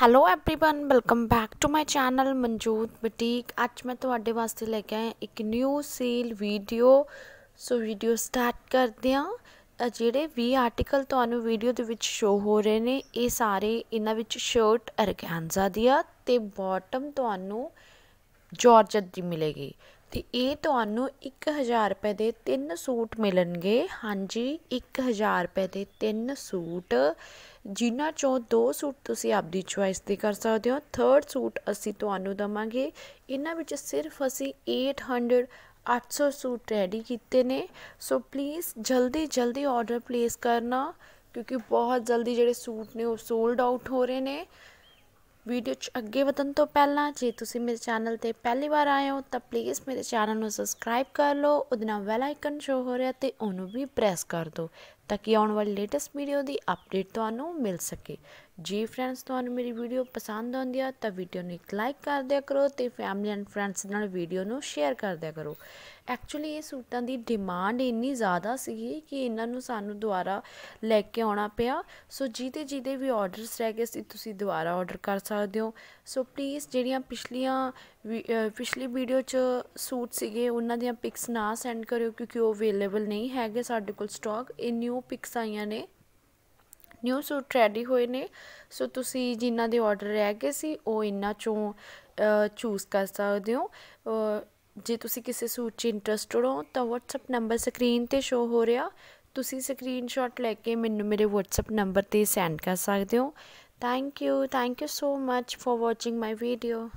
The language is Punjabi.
hello everyone welcome back to my channel Manjot boutique ਅੱਜ ਮੈਂ ਤੁਹਾਡੇ ਵਾਸਤੇ ਲੈ ਕੇ ਆਇਆ ਇੱਕ new sale video so video start ਕਰਦੇ ਆ ਜਿਹੜੇ ਵੀ ਆਰਟੀਕਲ ਤੁਹਾਨੂੰ ਵੀਡੀਓ ਦੇ ਵਿੱਚ ਸ਼ੋ ਹੋ ਰਹੇ ਨੇ ਇਹ ਸਾਰੇ ਇਹਨਾਂ ਵਿੱਚ ਸ਼ਰਟ ਅਰਗਾਂਜ਼ਾ ਦੀ ਆ ਤੇ ਬਾਟਮ ਤੁਹਾਨੂੰ ਜਾਰਜਟ ਦੀ ਮਿਲੇਗੀ ਤੇ ਇਹ ਤੁਹਾਨੂੰ 1000 ਰੁਪਏ ਦੇ ਤਿੰਨ ਸੂਟ ਮਿਲਣਗੇ ਹਾਂਜੀ 1000 ਰੁਪਏ ਦੇ ਤਿੰਨ ਸੂਟ ਜਿਨ੍ਹਾਂ 'ਚੋਂ ਦੋ ਸੂਟ ਤੁਸੀਂ ਆਪਦੀ ਚੁਆਇਸ ਦੇ ਕਰ ਸਕਦੇ ਹੋ ਥਰਡ ਸੂਟ ਅਸੀਂ ਤੁਹਾਨੂੰ ਦਵਾਂਗੇ ਇਹਨਾਂ ਵਿੱਚ ਸਿਰਫ ਅਸੀਂ 800 800 ਸੂਟ ਰੈਡੀ ਕੀਤੇ ਨੇ ਸੋ ਪਲੀਜ਼ ਜਲਦੀ ਜਲਦੀ ਆਰਡਰ ਪਲੇਸ ਕਰਨਾ ਕਿਉਂਕਿ ਬਹੁਤ ਜਲਦੀ ਜਿਹੜੇ ਸੂਟ ਨੇ ਉਹ ਸੋਲਡ ਆਊਟ ਹੋ ਰਹੇ ਨੇ ਵੀਡੀਓ 'ਚ ਅੱਗੇ ਵਧਣ ਤੋਂ ਪਹਿਲਾਂ ਜੇ ਤੁਸੀਂ ਮੇਰੇ ਚੈਨਲ ਤੇ ਪਹਿਲੀ ਵਾਰ ਆਏ ਹੋ ਤਾਂ ਪਲੀਜ਼ ਮੇਰੇ ਚੈਨਲ ਨੂੰ ਸਬਸਕ੍ਰਾਈਬ ਕਰ ਲਓ ਉਹਦੇ ਨਾਲ ਬੈਲ ਆਈਕਨ ਸ਼ੋ ਹੋ ਰਿਹਾ ਤੇ ਉਹਨੂੰ ਵੀ ਪ੍ਰੈਸ ਕਰ ਦਿਓ ਤਾਂ ਕਿ ਆਉਣ ਵਾਲੀ ਲੇਟੈਸਟ ਵੀਡੀਓ ਦੀ ਅਪਡੇਟ ਤੁਹਾਨੂੰ ਮਿਲ ਸਕੇ ਜੀ ਫਰੈਂਡਸ ਤੁਹਾਨੂੰ ਮੇਰੀ ਵੀਡੀਓ ਪਸੰਦ ਆਉਂਦੀ ਆ ਤਾਂ ਵੀਡੀਓ ਨੂੰ ਇੱਕ ਲਾਈਕ ਕਰ ਦਿਆ ਕਰੋ ਤੇ ਫੈਮਿਲੀ ਐਂਡ ਫਰੈਂਡਸ ਨਾਲ ਵੀਡੀਓ ਨੂੰ ਸ਼ੇਅਰ ਕਰ ਦਿਆ ਕਰੋ ਐਕਚੁਅਲੀ ਇਹ ਸੂਟਾਂ ਦੀ ਡਿਮਾਂਡ ਇੰਨੀ ਜ਼ਿਆਦਾ ਸੀਗੀ ਕਿ ਇਹਨਾਂ ਨੂੰ ਸਾਨੂੰ ਦੁਬਾਰਾ ਲੈ ਕੇ ਆਉਣਾ ਪਿਆ ਸੋ ਜਿਹਦੇ ਜਿਹਦੇ ਵੀ ਆਰਡਰਸ ਰਹਿ ਗਏ ਸੀ ਤੁਸੀਂ ਦੁਬਾਰਾ ਆਰਡਰ ਕਰ ਸਕਦੇ ਹੋ ਸੋ ਪਲੀਜ਼ ਜਿਹੜੀਆਂ ਪਿਛਲੀਆਂ ਪਿਛਲੀ ਵੀਡੀਓ 'ਚ ਸੂਟ ਸੀਗੇ ਉਹਨਾਂ ਦੀਆਂ ਪਿਕਸ ਨਾ ਸੈਂਡ ਕਰਿਓ ਕਿਉਂਕਿ ਉਹ ਅਵੇਲੇਬਲ ਨਹੀਂ ਹੈਗੇ ਸਾਡੇ ਕੋਲ ਸਟਾਕ ਇਹ ਨਿਊ ਪਿਕਸ ਆਈਆਂ ਨੇ ਨਿਊ ਸੂਟ ਰੈਡੀ ਹੋਏ ਨੇ ਸੋ ਤੁਸੀਂ ਜਿਨ੍ਹਾਂ ਦੇ ਆਰਡਰ ਰਹਿ ਗਏ ਸੀ ਉਹ ਇੰਨਾ ਚੋਂ ਚੂਜ਼ ਕਰ ਸਕਦੇ ਹੋ ਜੇ ਤੁਸੀਂ ਕਿਸੇ ਸੂਟ 'ਚ ਇੰਟਰਸਟਡ ਹੋ ਤਾਂ WhatsApp ਨੰਬਰ ਸਕਰੀਨ ਤੇ ਸ਼ੋ ਹੋ ਰਿਹਾ ਤੁਸੀਂ ਸਕਰੀਨਸ਼ਾਟ ਲੈ ਕੇ ਮੈਨੂੰ ਮੇਰੇ WhatsApp ਨੰਬਰ ਤੇ ਸੈਂਡ ਕਰ ਸਕਦੇ ਹੋ thank you thank you so much for watching my video